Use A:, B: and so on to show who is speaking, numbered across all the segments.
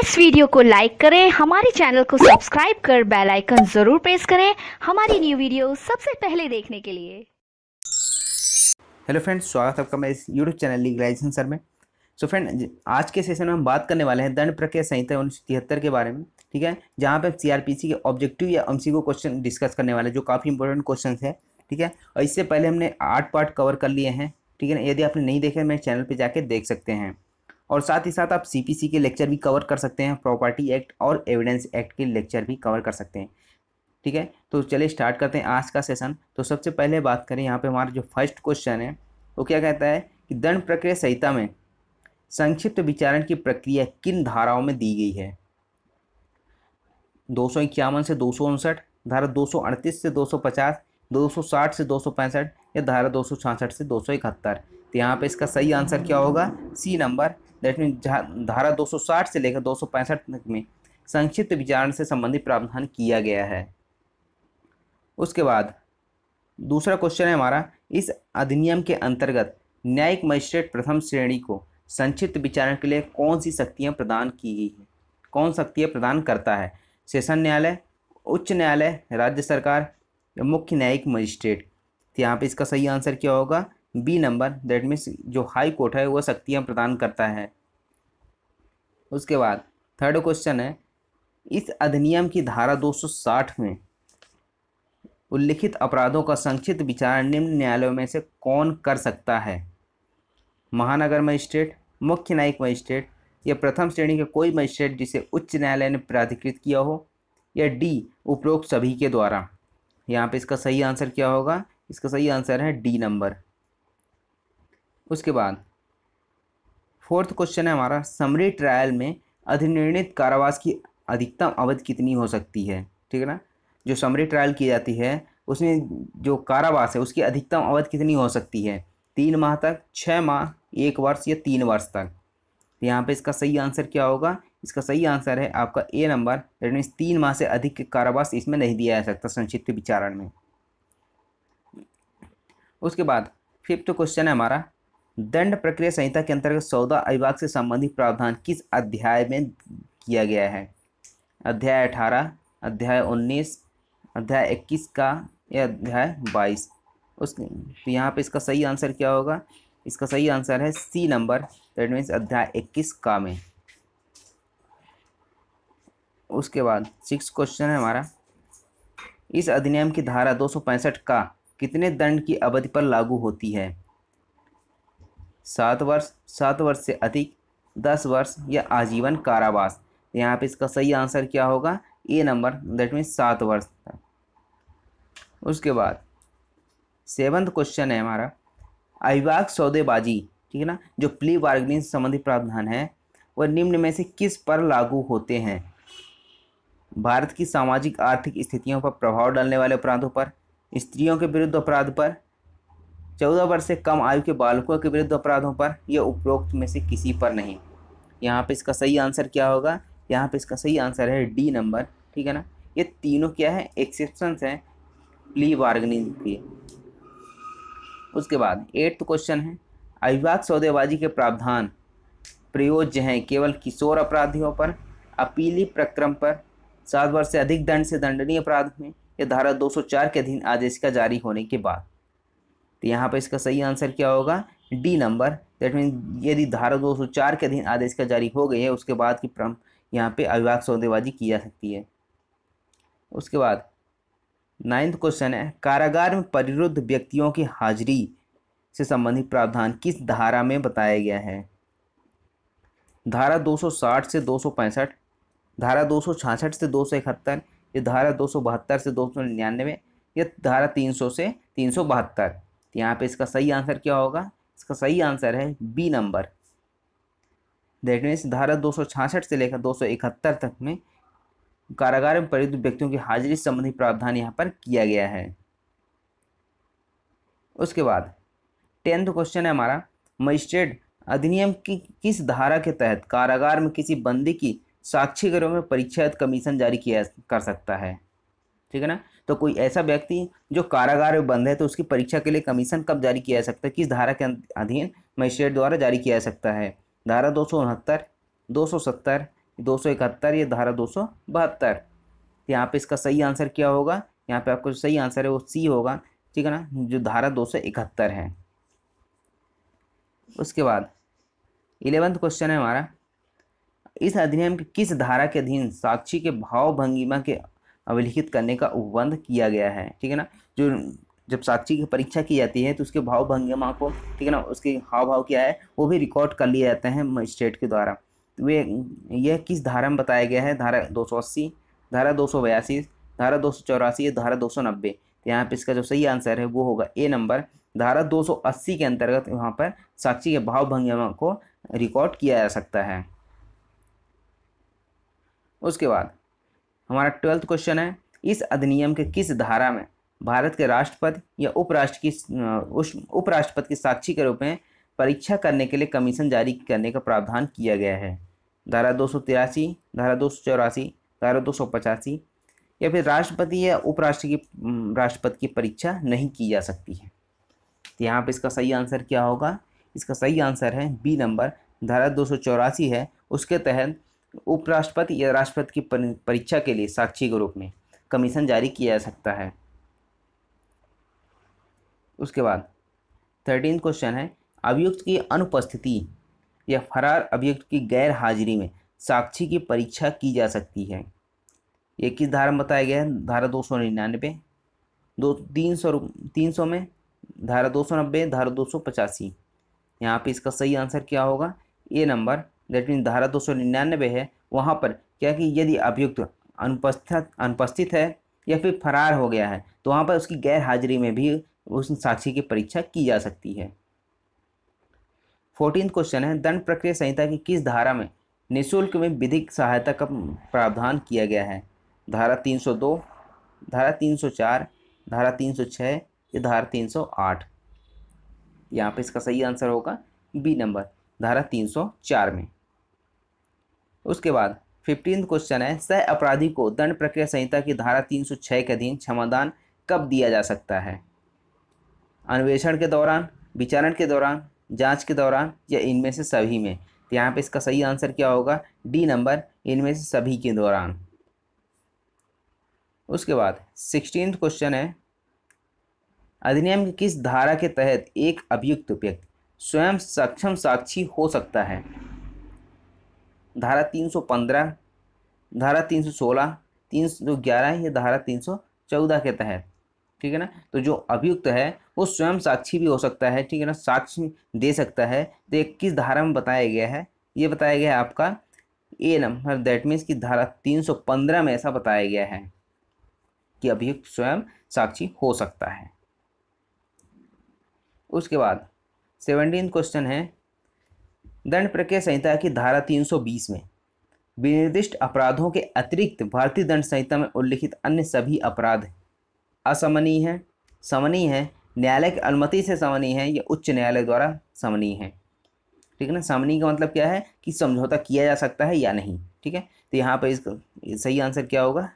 A: इस वीडियो को लाइक करें हमारे चैनल को सब्सक्राइब कर बेल आइकन जरूर प्रेस करें हमारी न्यू वीडियो सबसे पहले देखने के लिए हेलो फ्रेंड्स स्वागत है आपका मैं इस यूट्यूब चैनल लीगलाइजेशन सर में सो so फ्रेंड आज के सेशन में हम बात करने वाले हैं दंड प्रक्रिया संहिता उन्नीस तिहत्तर के बारे में ठीक है जहाँ पे सीआरपीसी के ऑब्जेक्टिव या एमसीक्यू क्वेश्चन डिस्कस करने वाले जो काफ़ी इंपॉर्टेंट क्वेश्चन है ठीक है और इससे पहले हमने आठ पार्ट कवर कर लिए हैं ठीक है ना यदि आपने नहीं देखे मेरे चैनल पर जाके देख सकते हैं और साथ ही साथ आप सीपीसी के लेक्चर भी कवर कर सकते हैं प्रॉपर्टी एक्ट और एविडेंस एक्ट के लेक्चर भी कवर कर सकते हैं ठीक है तो चलिए स्टार्ट करते हैं आज का सेशन तो सबसे पहले बात करें यहाँ पे हमारा जो फर्स्ट क्वेश्चन है वो तो क्या कहता है कि दंड प्रक्रिया संहिता में संक्षिप्त विचारण की प्रक्रिया किन धाराओं में दी गई है दो से दो धारा अड़तीस से सौ 260 से दो या धारा दो से दो तो यहाँ पे इसका सही आंसर क्या होगा सी नंबर दैट मीन धारा 260 से लेकर 265 तक में संक्षिप्त विचारण से संबंधित प्रावधान किया गया है उसके बाद दूसरा क्वेश्चन है हमारा इस अधिनियम के अंतर्गत न्यायिक मजिस्ट्रेट प्रथम श्रेणी को संक्षिप्त विचारण के लिए कौन सी शक्तियाँ प्रदान की गई हैं कौन शक्तियाँ प्रदान करता है सेशन न्यायालय उच्च न्यायालय राज्य सरकार मुख्य न्यायिक मजिस्ट्रेट तो यहाँ पर इसका सही आंसर क्या होगा बी नंबर दैट मीन्स जो हाई कोर्ट है वह शक्तियाँ प्रदान करता है उसके बाद थर्ड क्वेश्चन है इस अधिनियम की धारा 260 में उल्लिखित अपराधों का संक्षिप्त विचार निम्न न्यायालयों में से कौन कर सकता है महानगर मजिस्ट्रेट मुख्य न्यायिक मजिस्ट्रेट या प्रथम श्रेणी का कोई मजिस्ट्रेट जिसे उच्च न्यायालय ने प्राधिकृत किया हो या डी उपरोक्त सभी के द्वारा यहाँ पे इसका सही आंसर क्या होगा इसका सही आंसर है डी नंबर उसके बाद फोर्थ क्वेश्चन है हमारा समरी ट्रायल में अधिनिर्णित कारावास की अधिकतम अवधि कितनी हो सकती है ठीक है ना जो समरी ट्रायल की जाती है उसमें जो कारावास है उसकी अधिकतम अवधि कितनी हो सकती है तीन माह तक छः माह एक वर्ष या तीन वर्ष तक तो यहाँ पे इसका सही आंसर क्या होगा इसका सही आंसर है आपका ए नंबर दैट तीन माह से अधिक कारावास इसमें नहीं दिया जा सकता संक्षिप्त विचारण में उसके बाद फिफ्थ क्वेश्चन है हमारा दंड प्रक्रिया संहिता के अंतर्गत सौदा अविभाग से संबंधित प्रावधान किस अध्याय में किया गया है अध्याय अठारह अध्याय उन्नीस अध्याय इक्कीस का या अध्याय बाईस उस तो यहाँ पे इसका सही आंसर क्या होगा इसका सही आंसर है सी नंबर दैट मीन्स अध्याय इक्कीस का में उसके बाद सिक्स क्वेश्चन है हमारा इस अधिनियम की धारा दो का कितने दंड की अवधि पर लागू होती है सात वर्ष सात वर्ष से अधिक दस वर्ष या आजीवन कारावास यहाँ पे इसका सही आंसर क्या होगा ए नंबर दैट मीन्स सात वर्ष था उसके बाद सेवन्थ क्वेश्चन है हमारा अविवाक सौदेबाजी ठीक है ना जो प्ली बार्गेनिंग संबंधी प्रावधान है वह निम्न में से किस पर लागू होते हैं भारत की सामाजिक आर्थिक स्थितियों पर प्रभाव डालने वाले अपराधों पर स्त्रियों के विरुद्ध अपराध पर चौदह वर्ष से कम आयु के बालकों के विरुद्ध अपराधों पर यह उपरोक्त में से किसी पर नहीं यहाँ पे इसका सही आंसर क्या होगा यहाँ पे इसका सही आंसर है डी नंबर ठीक है ना ये तीनों क्या है एक्सेप्शन है प्ली बार्गनिंग के उसके बाद एट्थ क्वेश्चन है अभिभाग सौदेबाजी के प्रावधान प्रयोज्य हैं केवल किशोर अपराधियों पर अपीली प्रक्रम पर सात वर्ष से अधिक दंड से दंडनीय अपराध में या धारा 204 के अधीन आदेश का जारी होने के बाद तो यहाँ पर इसका सही आंसर क्या होगा डी नंबर दैट मीन यदि धारा दो के अधीन आदेश का जारी हो गई है उसके बाद की प्रम यहाँ पे अविवाह सौदेबाजी की जा सकती है उसके बाद नाइन्थ क्वेश्चन है कारागार में परिरुद्ध व्यक्तियों की हाजिरी से संबंधित प्रावधान किस धारा में बताया गया है धारा 260 से 265, धारा 266 से दो या धारा 272 से दो या धारा 300 से तीन तो यहाँ पे इसका सही आंसर क्या होगा इसका सही आंसर है बी नंबर दैट मीन्स धारा दो से लेकर दो तक में कारागार में परित व्यक्तियों की हाजिरी संबंधी प्रावधान यहाँ पर किया गया है उसके बाद टेंथ क्वेश्चन है हमारा मजिस्ट्रेट अधिनियम की किस धारा के तहत कारागार में किसी बंदी की साक्षीगरों में परीक्षा कमीशन जारी किया कर सकता है ठीक है ना तो कोई ऐसा व्यक्ति जो कारागार में बंद है तो उसकी परीक्षा के लिए कमीशन कब जारी किया जा सकता है किस धारा के अधीन मजिस्ट्रेट द्वारा जारी किया जा सकता है धारा दो सौ उनहत्तर दो सौ सत्तर दो सौ इकहत्तर या धारा दो सौ बहत्तर यहाँ पे इसका सही आंसर क्या होगा यहाँ पे आपको सही आंसर है वो सी होगा ठीक है ना जो धारा दो सौ इकहत्तर है उसके बाद इलेवंथ क्वेश्चन है हमारा इस अधिनियम की किस धारा के अधीन साक्षी के भाव भंगिमा के अवलिखित करने का उपबंध किया गया है ठीक है ना जो जब साक्षी की परीक्षा की जाती है तो उसके भाव भंगिमा को ठीक है ना उसके हाव भाव क्या है वो भी रिकॉर्ड कर लिए जाते हैं मजिस्ट्रेट के द्वारा वे तो यह किस धारा में बताया गया है धारा अस्सी धारा दो धारा दो धारा दो तो यहाँ पर इसका जो सही आंसर है वो होगा ए नंबर धारा 280 के अंतर्गत यहाँ पर साक्षी के भाव भंगिमा को रिकॉर्ड किया जा सकता है उसके बाद हमारा ट्वेल्थ क्वेश्चन है इस अधिनियम के किस धारा में भारत के राष्ट्रपति या उपराष्ट्र की उपराष्ट्रपति की साक्षी के रूप में परीक्षा करने के लिए कमीशन जारी करने का प्रावधान किया गया है धारा दो धारा दो धारा दो या फिर राष्ट्रपति या उपराष्ट्र की राष्ट्रपति की परीक्षा नहीं की जा सकती है तो यहाँ पर इसका सही आंसर क्या होगा इसका सही आंसर है बी नंबर धारा दो है उसके तहत उपराष्ट्रपति या राष्ट्रपति की परीक्षा के लिए साक्षी के रूप में कमीशन जारी किया जा सकता है उसके बाद थर्टीन क्वेश्चन है अभियुक्त की अनुपस्थिति या फरार अभियुक्त की गैर हाजिरी में साक्षी की परीक्षा की जा सकती है ये किस धारा में बताया गया है धारा दो सौ निन्यानबे दो तीन सौ तीन सौ में धारा दो सौ नब्बे धारा दो सौ पचासी यहाँ पर इसका सही आंसर क्या होगा ए नंबर दैट मीन धारा दो है वहाँ पर क्या कि यदि अभियुक्त अनुपस्थित अनुपस्थित है या फिर फरार हो गया है तो वहाँ पर उसकी गैर हाजिरी में भी उस साक्षी की परीक्षा की जा सकती है फोर्टीन क्वेश्चन है दंड प्रक्रिया संहिता की किस धारा में निःशुल्क में विधिक सहायता का प्रावधान किया गया है धारा 302, धारा 304, धारा 306 या धारा 308 यहाँ पर इसका सही आंसर होगा बी नंबर धारा 304 में उसके बाद फिफ्टीन क्वेश्चन है सह अपराधी को दंड प्रक्रिया संहिता की धारा 306 के अधीन क्षमादान कब दिया जा सकता है अन्वेषण के दौरान विचारण के दौरान जांच के दौरान या इनमें से सभी में तो यहाँ पे इसका सही आंसर क्या होगा डी नंबर इनमें से सभी के दौरान उसके बाद सिक्सटीन क्वेश्चन है अधिनियम की किस धारा के तहत एक अभियुक्त व्यक्ति स्वयं सक्षम साक्षी हो सकता है धारा 315 धारा 316 311 या धारा 314 के तहत ठीक है ना तो जो अभियुक्त है वो स्वयं साक्षी भी हो सकता है ठीक है ना साक्षी दे सकता है तो एक किस धारा में बताया गया है ये बताया गया है आपका ए नंबर दैट मीन्स की धारा 315 में ऐसा बताया गया है कि अभियुक्त स्वयं साक्षी हो सकता है उसके बाद सेवनटीन क्वेश्चन है दंड प्रक्रिया संहिता की धारा 320 में विनिर्दिष्ट अपराधों के अतिरिक्त भारतीय दंड संहिता में उल्लिखित अन्य सभी अपराध असमनीय हैं समनीय है न्यायालय की अनुमति से समनीय है या उच्च न्यायालय द्वारा समनीय है ठीक है ना समनीय का मतलब क्या है कि समझौता किया जा सकता है या नहीं ठीक है तो यहाँ पर इसका सही आंसर क्या होगा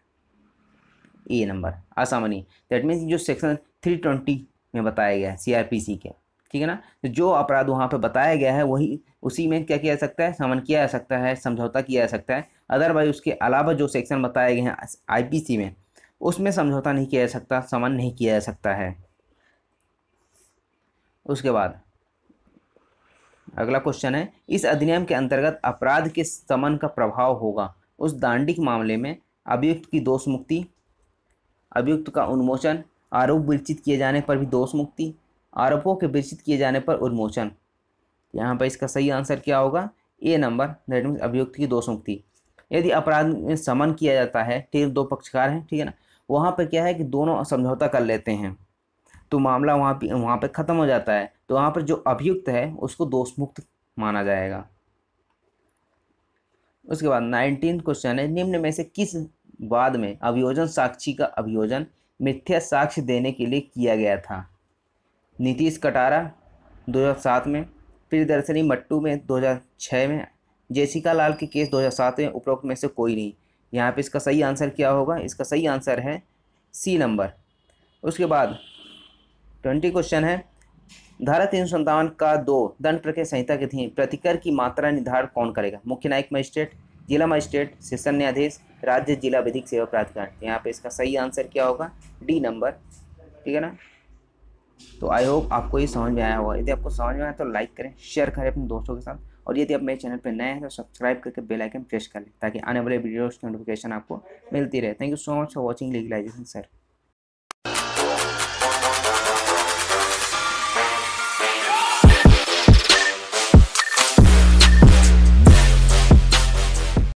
A: ए नंबर असामनी दैट मीन्स जो सेक्शन थ्री ट्वेंटी में बताया गया है सी के ठीक है ना जो अपराध वहाँ पे बताया गया है वही उसी में क्या किया जा सकता है समन किया जा सकता है समझौता किया जा सकता है अदरवाइज उसके अलावा जो सेक्शन बताए गए हैं आईपीसी में उसमें समझौता नहीं किया जा सकता समन नहीं किया जा सकता है उसके बाद अगला क्वेश्चन है इस अधिनियम के अंतर्गत अपराध के समन का प्रभाव होगा उस दांडिक मामले में अभियुक्त की दोष मुक्ति अभियुक्त का उन्मोचन आरोप विरचित किए जाने पर भी दोष मुक्ति आरोपों के विचित किए जाने पर उन्मोचन यहाँ पर इसका सही आंसर क्या होगा ए नंबर दैट मीन्स अभियुक्त की दोष मुक्ति यदि अपराध में समन किया जाता है ठीक दो पक्षकार हैं ठीक है ना वहाँ पर क्या है कि दोनों समझौता कर लेते हैं तो मामला वहाँ पर वहाँ पर ख़त्म हो जाता है तो वहाँ पर जो अभियुक्त है उसको दोष मुक्त माना जाएगा उसके बाद नाइनटीन क्वेश्चन है निम्न में से किस बाद में अभियोजन साक्षी का अभियोजन मिथ्या साक्ष्य देने के लिए किया गया था नीतीश कटारा 2007 में प्रियदर्शनी मट्टू में 2006 में जेसिका लाल के केस 2007 में उपरोक्त में से कोई नहीं यहाँ पे इसका सही आंसर क्या होगा इसका सही आंसर है सी नंबर उसके बाद ट्वेंटी क्वेश्चन है धारा तीन सौ संतावन का दो दंड प्रक्रिया संहिता के थी प्रतिकर की मात्रा निर्धारण कौन करेगा मुख्य न्यायिक मजिस्ट्रेट जिला मजिस्ट्रेट सेशन न्यायाधीश राज्य जिला विधिक सेवा प्राधिकरण यहाँ पे इसका सही आंसर क्या होगा डी नंबर ठीक है ना तो आई होप आपको ये समझ में आया होगा यदि आपको समझ में आया तो लाइक करें शेयर करें अपने दोस्तों के साथ और यदि आप मेरे चैनल पर नए हैं तो सब्सक्राइब करके बेल आइकन प्रेस कर लें ताकि आने वाले वीडियोज़ की नोटिफिकेशन आपको मिलती रहे thank you so much for watching legalization sir